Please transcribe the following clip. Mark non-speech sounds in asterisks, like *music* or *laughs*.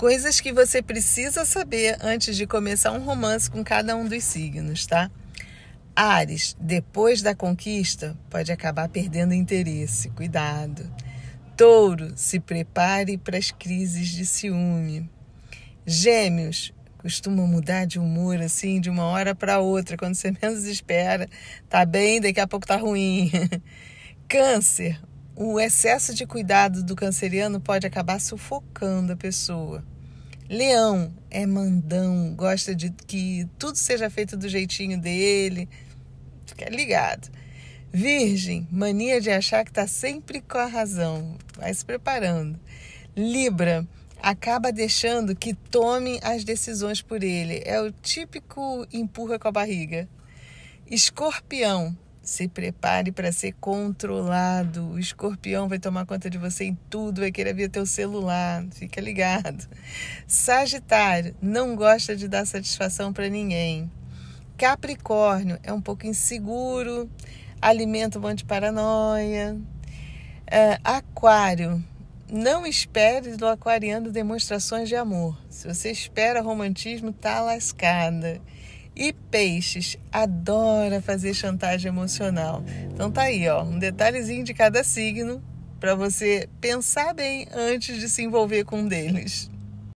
Coisas que você precisa saber antes de começar um romance com cada um dos signos, tá? Ares, depois da conquista, pode acabar perdendo interesse. Cuidado. Touro, se prepare para as crises de ciúme. Gêmeos, costuma mudar de humor assim de uma hora para outra, quando você *laughs* menos espera, tá bem, daqui a pouco tá ruim. *laughs* Câncer, o excesso de cuidado do canceriano pode acabar sufocando a pessoa. Leão é mandão, gosta de que tudo seja feito do jeitinho dele. Fica ligado. Virgem, mania de achar que está sempre com a razão. Vai se preparando. Libra, acaba deixando que tome as decisões por ele. É o típico empurra com a barriga. Escorpião, se prepare para ser controlado. O escorpião vai tomar conta de você em tudo, vai querer ver teu celular. Fica ligado. Sagitário não gosta de dar satisfação para ninguém. Capricórnio é um pouco inseguro, alimenta um monte de paranoia. Uh, aquário não espere do aquariano demonstrações de amor. Se você espera romantismo, tá lascada. E peixes adora fazer chantagem emocional. Então tá aí, ó, um detalhezinho de cada signo para você pensar bem antes de se envolver com um deles.